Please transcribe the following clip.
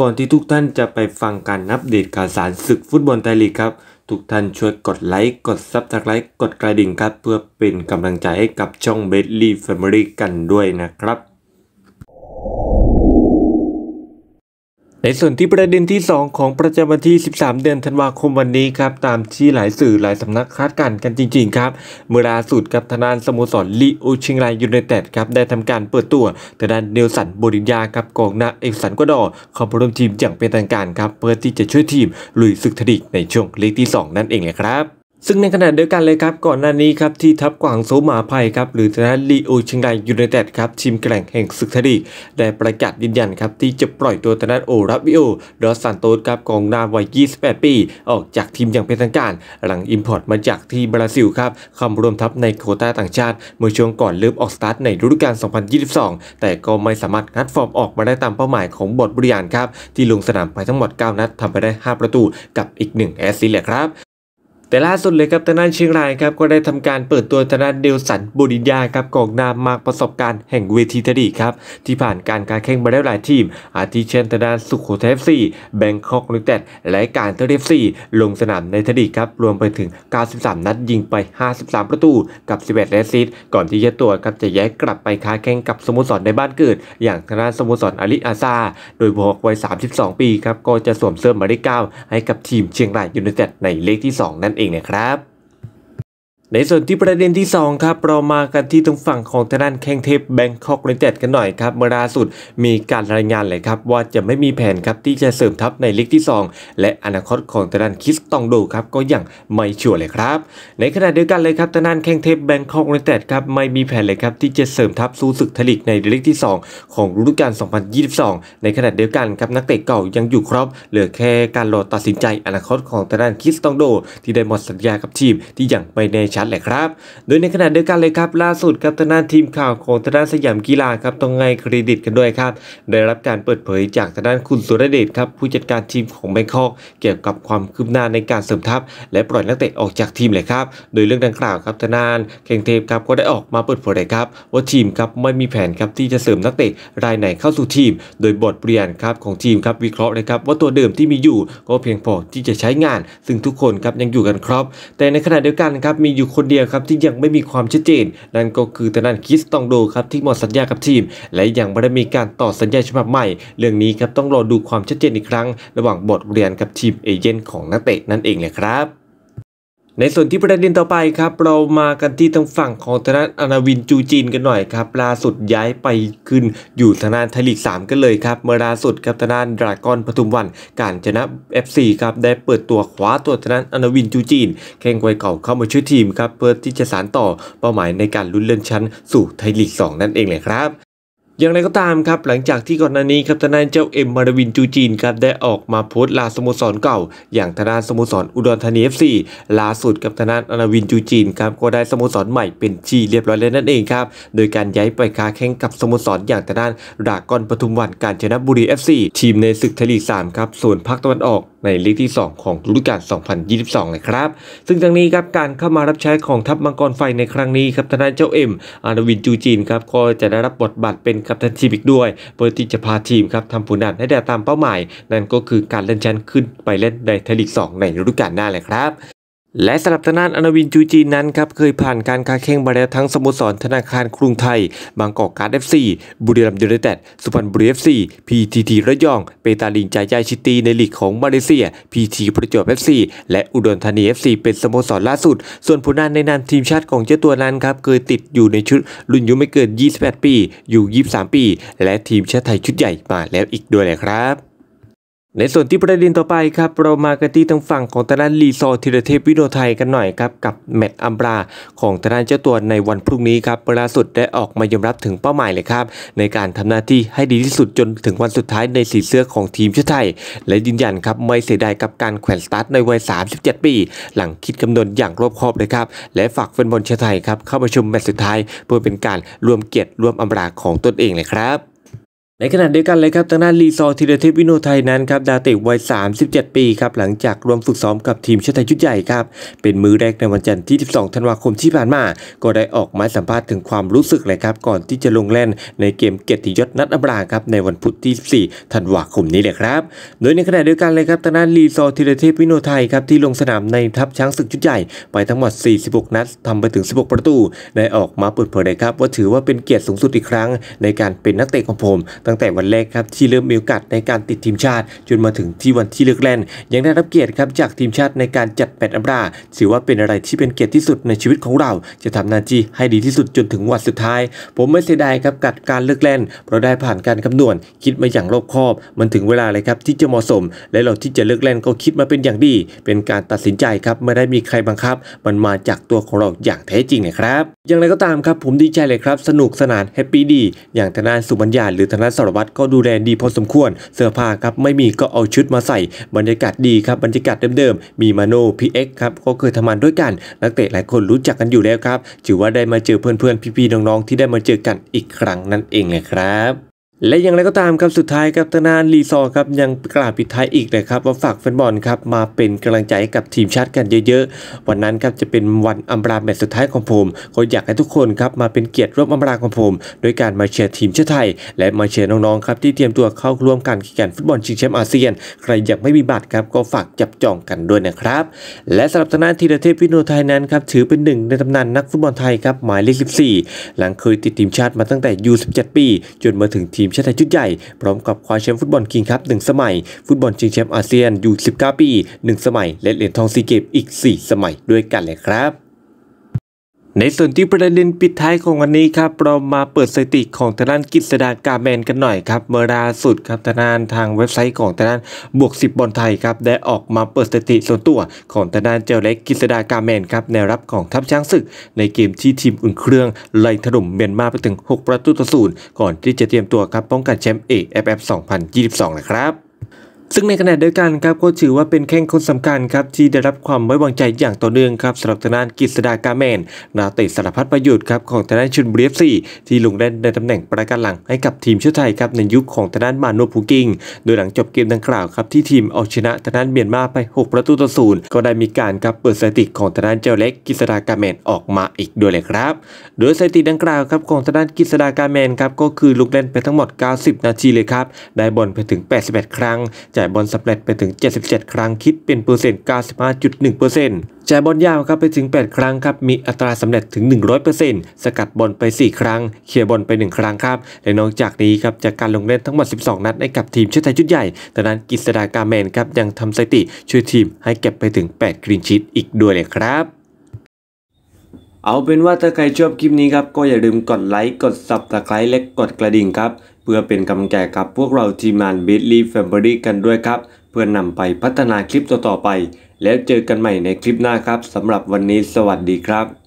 ก่อนที่ทุกท่านจะไปฟังการนับเดตข่าวสารศึกฟุตบอลไทยลีกครับ ทุกท่านช่วยกดไลค์ กดซับสไครต์กดกระดิ่งครับ เพื่อเป็นกำลังใจให้กับช่องเบลลี่แฟมิลี่กันด้วยนะครับในส่วนที่ประเด็นที่ 2 ของประจำวันที่ 13 เดือนธันวาคมวันนี้ครับตามที่หลายสื่อหลายสำนักคาดการณ์กันจริง ๆ ครับ เมื่อล่าสุดกับทนานสโมสรลีโอชิงไลยูไนเต็ดครับได้ทำการเปิดตัวตทดานเนลสันบริญญาครับกอง หน้าเอกสันกวดอเข้าร่วมทีมอย่างเป็นทางการครับ เพื่อที่จะช่วยทีมลุยศึกทดิกในช่วงเลกที่2นั่นเองเลยครับซึ่งในขณะเดียวกันเลยครับก่อนหน้านี้ครับที่ทัพกวางโซหมาภัยครับหรือทนยลีโอเชียงรายยูไนเต็ดครับทีมแกร่งแห่งศึกทดีได้ประกาศยืนยันครับ ที่จะปล่อยตัวทนัยโอรับวิโอดอสซานโตสครับกองหน้าวัย 28 ปีออกจากทีมอย่างเป็นทางการ หลังอิมพอร์ตมาจากที่บราซิลครับคำรวมทัพในโคต้าต่างชาติ เมื่อช่วงก่อนเริ่มออกสตาร์ทในฤดูกาล 2022 แต่ก็ไม่สามารถงัดฟอร์มออกมาได้ตามเป้าหมายของบทบริยานครับที่ลงสนามไปทั้งหมด 9 นัดทำไปได้ 5 ประตูกับอีก1แอสซิสต์แหละครับแต่ล่าสุดเลยครับทางด้านเชียงรายครับ ก็ได้ทำการเปิดตัวทางด้านเดลสันบูรินยาครับกองหน้ามากประสบการณ์แห่งเวทีทดีครับ ที่ผ่านการการแข่งมาแล้วหลายทีม อาทิเช่นทางด้านสุโขทัยเอฟซีแบงคอกนิวเต็ด และการเทเฟซีลงสนามในทดีครับ รวมไปถึง 93 นัดยิงไป 53 ประตูกับ 11แอสซิสต์ก่อนที่จะตัวครับจะย้ายกลับไปค้าแข่งกับสโมสรในบ้านเกิด อย่างทางด้านสโมสรอาริอาซา โดยบอกวัย32 ปีครับ ก็จะสวมเสื้อหมายเลข9ให้กับทีมเชียงรายยูไนเต็ดในเลขที่ 2 นั่นเองอีกนะครับในส่วนที่ประเด็นที่2ครับเรามากันที่ตรงฝั่งของทางด้านแข้งเทพแบงคอกเรนเต็ดกันหน่อยครับเมื่อล่าสุดมีการรายงานเลยครับ ว่าจะไม่มีแผนครับที่จะเสริมทัพในลีกที่ 2 และอนาคตของทางด้านคิสตองโดครับก็ยังไม่ชัวร์เลยครับ ในขณะเดียวกันเลยครับทางด้านแข้งเทพแบงคอกเรนเต็ดครับไม่มีแผนเลยครับที่จะเสริมทัพสู้ศึกทลิกในลีกที่ 2 ของฤดูกาล 2022 ในขณะเดียวกันครับนักเตะเก่ายังอยู่ครบเหลือแค่การรอตัดสินใจอนาคตของทางด้านคิสตองโด ที่ได้หมดสัญญากับทีมที่ยังไม่แน่ชัดชัดเลยครับโดยในขณะเดียวกันเลยครับ ล่าสุดครับทนานทีมข่าวของทนานสยามกีฬาครับต้องไงเครดิตกันด้วยครับ ได้รับการเปิดเผยจากทนานคุณสุรเดชครับ ผู้จัดการทีมของแบงคอกเกี่ยวกับความคืบหน้าในการเสริมทัพและปล่อยนักเตะออกจากทีมเลยครับ โดยเรื่องดังกล่าวครับทนานเข่งเทพครับก็ได้ออกมาเปิดเผยยครับ ว่าทีมครับไม่มีแผนครับที่จะเสริมนักเตะรายไหนเข้าสู่ทีม โดยบทเปลี่ยนครับของทีมครับวิเคราะห์เลยครับว่าตัวเดิมที่มีอยู่ ก็เพียงพอที่จะใช้งาน ซึ่งทุกคนครับยังอยู่กันครบแต่ในขณะเดียวกันครับมีอยู่คนเดียวครับที่ยังไม่มีความชัดเจนนั่นก็คือตนันคิสตองโดครับที่หมดสัญญากับทีม และยังไม่ได้มีการต่อสัญญาฉบับใหม่ เรื่องนี้ครับต้องรอดูความชัดเจนอีกครั้ง ระหว่างบทเรียนกับทีมเอเจนต์ของนักเตะนั่นเองเลยครับในส่วนที่ประเด็นต่อไปครับ เรามากันที่ทางฝั่งของธนาอนาวินจูจีนกันหน่อยครับล่าสุดย้ายไปขึ้น อยู่ธนาไทยลีก3กันเลย ครับเมื่อล่าสุดครับธนาดรากอนปทุมวัน การชนะ FC ครับ ได้เปิดตัวคว้าตัวธนาอนาวินจูจีนแข่งไวเก่าเข้ามาช่วยทีมครับเพื่อที่จะสานต่อเป้าหมายในการลุ้นเลื่อนชั้นสู่ไทยลีก2นั่นเองเลยครับอย่างไรก็ตามครับ หลังจากที่ก่อนหน้านี้ครับทนายเจ้าเอ็มมารวินจูจีนครับได้ออกมาโพสต์ลาสโมสรเก่า อย่างทนานสโมสรอุดรธานีเอฟซีล่าสุดกับทนานอนาวินจูจีนครับก็ได้สโมสรใหม่เป็นชีเรียบร้อยแล้วนั่นเองครับโดยการย้ายไปค้าแข่งกับสโมสรอย่างทนานรากอนปทุมวันกาญจนบุรีเอฟซีทีมในศึกไทยลีกสามครับส่วนภาคตะวันออกในลีกที่ 2 ของฤดูกาล 2022เลยครับ ซึ่งทั้งนี้ครับการเข้ามารับใช้ของทัพมังกรไฟในครั้งนี้ครับทนายเจ้าเอ็ม อารวินจูจีนครับก็จะได้รับบทบาทเป็นกัปตันทีมอีกด้วย เพื่อที่จะพาทีมครับทำผลงานให้ได้ตามเป้าหมายนั่นก็คือการเล่นชั้นขึ้นไปเล่นในไทยลีก2ในฤดูกาลหน้าเลยครับและสำหรับทนานอนวินจูจีนั้นครับเคยผ่านการค้าแข่งมาแล้วทั้งสโมสรธนาคารกรุงไทย บางกอกการ์ดเอฟซีบุรีรัมย์ยูไนเต็ดสุพรรณบุรีเอฟซีพีทีทีระยอง เปตาลิงใจใจชิตีในลีกของมาเลเซีย พีทีประจวบเอฟซีและอุดรธานีเอฟซีเป็นสโมสรล่าสุด ส่วนผลงานในนามทีมชาติของเจ้าตัวนั้นครับเคยติดอยู่ในชุดรุ่นอายุไม่เกิน 28 ปี อยู่ 23 ปี และทีมชาติไทยชุดใหญ่มาแล้วอีกด้วยแหละครับในส่วนที่ประเด็นต่อไปครับเรามากันที่ทางฝั่งของตะลันลีซอธีรเทพวิโนไทยกันหน่อยครับกับ แมตต์อัมบราของตะลันเจ้าตัวในวันพรุ่งนี้ครับล่าสุดได้ออกมายอมรับถึงเป้าหมายเลยครับ ในการทำหน้าที่ให้ดีที่สุดจนถึงวันสุดท้ายในสีเสื้อของทีมชาติไทยและยืนยันครับไม่เสียดายกับการแขวนสตาร์ทในวัย37ปี หลังคิดกำหนดอย่างรอบคอบเลยครับและฝากแฟนบอลชาติไทยครับเข้าระชมแมตต์สุดท้าย เพื่อเป็นการรวมเกียรติรวมอัมบราของตนเองเลยครับในขณะเดียวกันเลยครับทางด้านลีซอธีรเทพวิโนไทยนั้นครับดาเตกวัย 37 ปีครับ หลังจากรวมฝึกซ้อมกับทีมชาติไทยชุดใหญ่ครับ เป็นมือแรกในวันจันทร์ที่ 12ธันวาคมที่ผ่านมา ก็ได้ออกมาสัมภาษณ์ถึงความรู้สึกเลยครับ ก่อนที่จะลงเล่นในเกมเกียรติยศนัดอับราครับในวันพุธที่14ธันวาคมนี้เลยครับ โดยในขณะเดียวกันเลยครับทางด้านลีซอธีรเทพวิโนไทยครับที่ลงสนามในทัพช้างศึกชุดใหญ่ไปทั้งหมด46นัดทำไปถึง16 ประตู ได้ออกมาเปิดเผยเลยครับว่าถือว่าเป็นเกียรติสูงสุดอีกครั้ง ในการเป็นนักเตะของผมตั้งแต่วันแรกครับที่เริ่มมีโอกาสในการติดทีมชาติจนมาถึงที่วันที่เลือกเล่นยังได้รับเกียรติครับจากทีมชาติในการจัดแปดอัปราถือว่าเป็นอะไรที่เป็นเกียรติที่สุดในชีวิตของเราจะทำหน้าที่ให้ดีที่สุดจนถึงวันสุดท้ายผมไม่เสียดายครับกับการเลือกเล่นเพราะได้ผ่านการคำนวณคิดมาอย่างรอบคอบมันถึงเวลาเลยครับที่จะเหมาะสมและเราที่จะเลือกเล่นก็คิดมาเป็นอย่างดีเป็นการตัดสินใจครับไม่ได้มีใครบังคับมันมาจากตัวของเราอย่างแท้จริงเลยครับอย่างไรก็ตามครับ ผมดีใจเลยครับ สนุกสนานแฮปปี้ดีอย่างทนายสุบัญญาหรือทนายสารวัตรก็ดูแลดีพอสมควร เสื้อผ้าครับ ไม่มีก็เอาชุดมาใส่ บรรยากาศดีครับ บรรยากาศเดิมๆ มีมาโนพีเอ็กครับก็เคยทำงานด้วยกัน นักเตะหลายคนรู้จักกันอยู่แล้วครับถือว่าได้มาเจอเพื่อนๆ พี่ๆ น้องๆ ที่ได้มาเจอกันอีกครั้งนั่นเองเลยครับและอย่างไรก็ตามครับสุดท้ายกับตนานรีซอครับยังกล่าวปิดท้ายอีกนะครับว่าฝากแฟนบอลครับมาเป็นกำลังใจกับทีมชาติกันเยอะๆ วันนั้นครับจะเป็นวันอัมราแมตช์สุดท้ายของผมก็อยากให้ทุกคนครับมาเป็นเกียรติร่วมอัมราของผมโดยการมาเชียร์ทีมชาติไทย และมาเชียร์น้องๆครับที่เตรียมตัวเข้าร่วมการแข่งขันฟุตบอลชิงแชมป์อาเซียนใครยังไม่มีบัตรครับก็ฝากจับจองกันด้วยนะครับและสำหรับตนานธีรเทพวิโนไทยนั้นครับถือเป็นหนึ่งในตำนานนักฟุตบอลไทยครับหมายเลข 14หลังเคยติดทีมชาติมาตั้งแต่ยู17ปีจนมาถึงทีมชาติไทยชุดใหญ่พร้อมกับคว้าแชมป์ฟุตบอลคิงครับหนึ่งสมัย ฟุตบอลชิงแชมป์อาเซียนอยู่ 19 ปี 1 สมัย และเหรียญทองซีเกมอีก 4 สมัยด้วยกันเลยครับในส่วนที่ประเด็นปิดท้ายของวันนี้ครับเรามาเปิดสถิติของทนานกิษดากาแมน กันหน่อยครับเมื่อล่าสุดครับทนานทางเว็บไซต์ของทนานบวก 10บอลไทยครับได้ออกมาเปิดสถิติส่วนตัว ของทนานเจ้าเล็กกิษดากาแมนครับในรับของทัพช้างศึก ในเกมที่ทีมอุ่นเครื่องไล่ถล่มเมียนมาไปถึง 6 ประตูต่อศูนย์ก่อนที่จะเตรียมตัวครับป้องกันแชมป์เอฟเอฟสสองพันยี่ิบสองนะครับซึ่งในขณะเดียวกันครับก็ถือว่าเป็นแข้งคนสำคัญครับที่ได้รับความไว้วางใจอย่างต่อเนื่องครับสำหรับทางด้านกิษดากาแมน นาเติสารพัดประโยชน์ครับของทางด้านชุนบรีฟซีที่ลงเล่นในตำแหน่งประการหลังให้กับทีมชาติไทยครับในยุคของทางด้านมาโนพูกิง โดยหลังจบเกมดังกล่าวครับที่ทีมเอาชนะทางด้านเมียนมาไป6ประตูต่อศูนย์ก็ได้มีการครับเปิดสถิติของทางด้านเจ้าเล็กกิษดากาแมนออกมาอีกด้วยเลยครับ โดยสถิติดังกล่าวครับของทางด้านกิษดากาแมนครับก็คือลงเล่นไปทั้งหมด 90 นาทีเลยครับได้บอลไปถึง88ครั้งจะจายบอลสำเร็จไปถึง 77 ครั้ง คิดเป็นเปอร์เซ็นต์95.1%จ่ายบอลยาวครับไปถึง 8 ครั้งครับ มีอัตราสำเร็จถึง 100%สกัดบอลไป 4 ครั้ง เคลียร์บอลไป 1 ครั้งครับ และนอกจากนี้ครับจากการลงเล่นทั้งหมด 12 นัดให้กับทีมชาติไทยชุดใหญ่แต่นั้นกิษดากาเมนครับยังทำสถิติช่วยทีมให้เก็บไปถึง8กรีนชีตอีกด้วยเลยครับ เอาเป็นว่าถ้าใครชอบคลิปนี้ครับก็อย่าลืมกดไลค์ กด Subscribe และกดกระดิ่งครับเพื่อเป็นกำลังใจกับพวกเราทีมงานบิทลีแฟมบรี่กันด้วยครับ เพื่อนำไปพัฒนาคลิปต่อๆไป แล้วเจอกันใหม่ในคลิปหน้าครับสำหรับวันนี้สวัสดีครับ